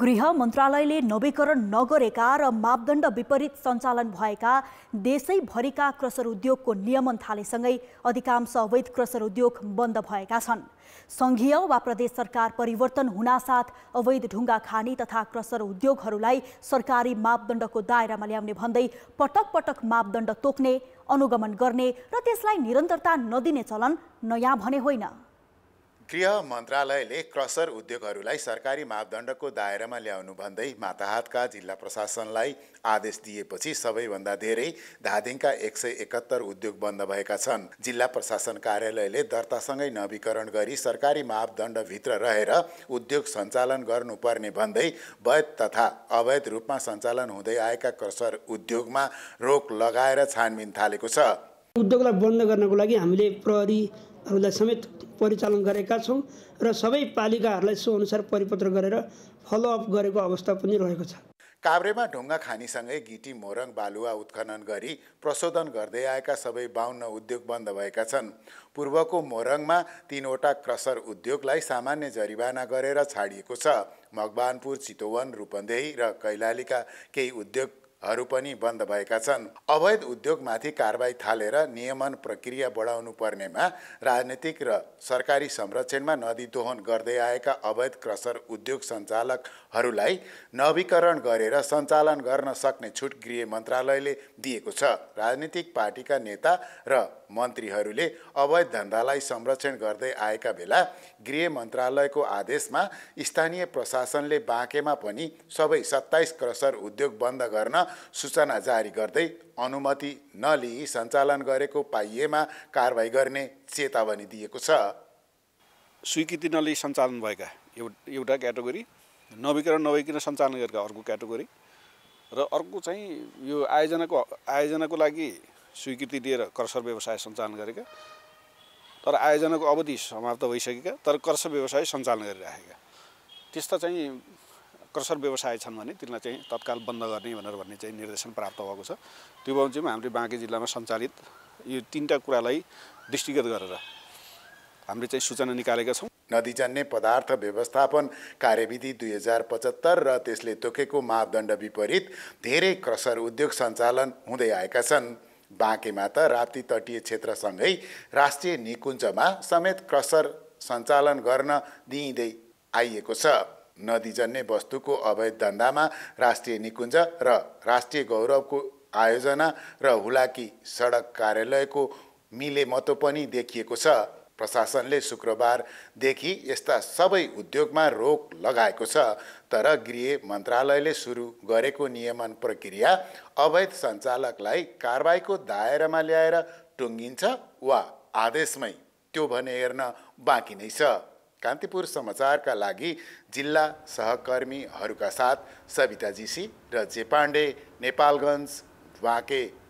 गृह मन्त्रालयले नवीकरण नगरेका र मापदण्ड विपरीत सञ्चालन भएका देशैभरिका क्रसर उद्योगको नियमन थालेसँगै अधिकांश अवैध क्रसर उद्योग बन्द भएका छन् सङ्घीय वा प्रदेश सरकार परिवर्तन हुनासाथ अवैध ढुङ्गा खानी तथा क्रसर उद्योगहरूलाई सरकारी मापदण्डको दायरामा ल्याउने भन्दै पटक पटक मापदण्ड तोक्ने अनुगमन गर्ने र त्यसलाई निरन्तरता नदिने चलन नयाँ भने होइन गृह मन्त्रालयले क्रसर उद्योगहरूलाई सरकारी मापदण्डको दायरामा ल्याउनु भन्दै माताहातका जिल्ला प्रशासनलाई आदेश दिएपछि सबैभन्दा धेरै धादिङका एक सय एकहत्तर उद्योग बन्द भएका छन् जिल्ला प्रशासन कार्यालयले दर्तासँगै नवीकरण गरी सरकारी मापदण्डभित्र रहेर उद्योग सञ्चालन गर्नुपर्ने भन्दै वैध तथा अवैध रूपमा सञ्चालन हुँदै आएका क्रसर उद्योगमा रोक लगाएर छानबिन थालेको छ उद्योगलाई बन्द गर्नको लागि हामीले प्रहरी हामीलाई समेत परिचालन गरेका छौँ र सबै पालिकाहरूलाई अनुसार परिपत्र गरेर फलोअप गरेको अवस्था पनि रहेको छ काभ्रेमा ढुङ्गा खानीसँगै गिटी मोरङ बालुवा उत्खनन गरी प्रशोधन गर्दै आएका सबै बाहुन्न उद्योग बन्द भएका छन् पूर्वको मोरङमा तिनवटा क्रसर उद्योगलाई सामान्य जरिवाना गरेर छाडिएको छ मकवानपुर चितोवन रूपन्देही र कैलालीका केही उद्योग हरू पनि बन्द भएका छन् अवैध उद्योगमाथि कारवाही थालेर नियमन प्रक्रिया बढाउनु पर्नेमा राजनीतिक र सरकारी संरक्षणमा नदी दोहन गर्दै आएका अवैध क्रसर उद्योग सञ्चालकहरूलाई नवीकरण गरेर सञ्चालन गर्न सक्ने छुट गृह मन्त्रालयले दिएको छ राजनीतिक पार्टीका नेता र मन्त्रीहरूले अवैध धन्दालाई संरक्षण गर्दै आएका बेला गृह मन्त्रालयको आदेशमा स्थानीय प्रशासनले बाँकेमा पनि सबै सत्ताइस क्रसर उद्योग बन्द गर्न सूचना जारी गर्दै अनुमति नलिई सञ्चालन गरेको पाइएमा कारवाही गर्ने चेतावनी दिएको छ स्वीकृति नलिई सञ्चालन भएका एउटा क्याटेगोरी नवीकरण नभइकन सञ्चालन गरेका अर्को क्याटेगोरी र अर्को चाहिँ यो आयोजनाको आयोजनाको लागि स्वीकृति दिएर कर्सर व्यवसाय सञ्चालन गरेका तर आयोजनाको अवधि समाप्त भइसकेका तर कर्स व्यवसाय सञ्चालन गरिराखेका त्यस्ता चाहिँ क्रसर व्यवसाय छन् भने तिनलाई चाहिँ तत्काल बन्द गर्ने भनेर भन्ने चाहिँ निर्देशन प्राप्त भएको छ त्यो बाउन्चीमा हाम्रो बाँकी जिल्लामा सञ्चालित यो तिनवटा कुरालाई दृष्टिगत गरेर हामीले चाहिँ सूचना निकालेका छौँ नदीजन्य पदार्थ व्यवस्थापन कार्यविधि दुई हजार पचहत्तर र त्यसले तोकेको मापदण्ड विपरीत धेरै क्रसर उद्योग सञ्चालन हुँदै आएका छन् बाँकेमा त राप्ती तटीय क्षेत्रसँगै राष्ट्रिय निकुञ्जमा समेत क्रसर सञ्चालन गर्न दिइँदै आइएको छ नदीजन्य वस्तुको अवैध धन्दामा राष्ट्रिय निकुञ्ज र रा, राष्ट्रिय गौरवको आयोजना र हुलाकी सडक कार्यालयको मिलेमतो पनि देखिएको छ प्रशासनले शुक्रबारदेखि यस्ता सबै उद्योगमा रोक लगाएको छ तर गृह मन्त्रालयले सुरु गरेको नियमन प्रक्रिया अवैध सञ्चालकलाई कारबाहीको दायरामा ल्याएर टुङ्गिन्छ वा आदेशमै त्यो भने हेर्न बाँकी नै छ कान्तिपुर समाचारका लागि जिल्ला सहकर्मीहरूका साथ सविता जीसी र जे पाण्डे नेपालगञ्ज वाके